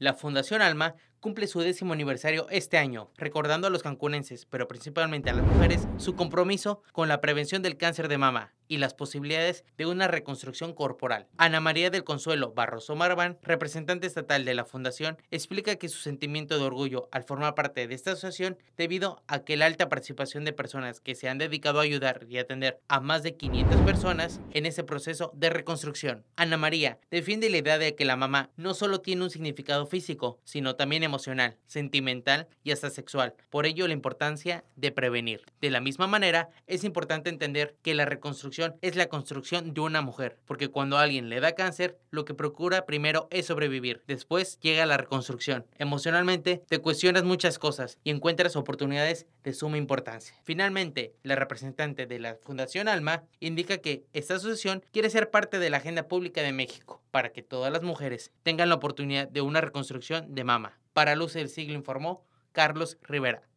la Fundación Alma cumple su décimo aniversario este año, recordando a los cancunenses, pero principalmente a las mujeres, su compromiso con la prevención del cáncer de mama y las posibilidades de una reconstrucción corporal. Ana María del Consuelo Barroso Marván, representante estatal de la Fundación, explica que su sentimiento de orgullo al formar parte de esta asociación debido a que la alta participación de personas que se han dedicado a ayudar y atender a más de 500 personas en ese proceso de reconstrucción. Ana María defiende la idea de que la mamá no solo tiene un significado físico, sino también emocional, sentimental y hasta sexual. Por ello, la importancia de prevenir. De la misma manera, es importante entender que la reconstrucción es la construcción de una mujer, porque cuando alguien le da cáncer, lo que procura primero es sobrevivir. Después llega la reconstrucción. Emocionalmente, te cuestionas muchas cosas y encuentras oportunidades de suma importancia. Finalmente, la representante de la Fundación Alma indica que esta asociación quiere ser parte de la agenda pública de México para que todas las mujeres tengan la oportunidad de una reconstrucción de mama. Para Luz del Siglo informó Carlos Rivera.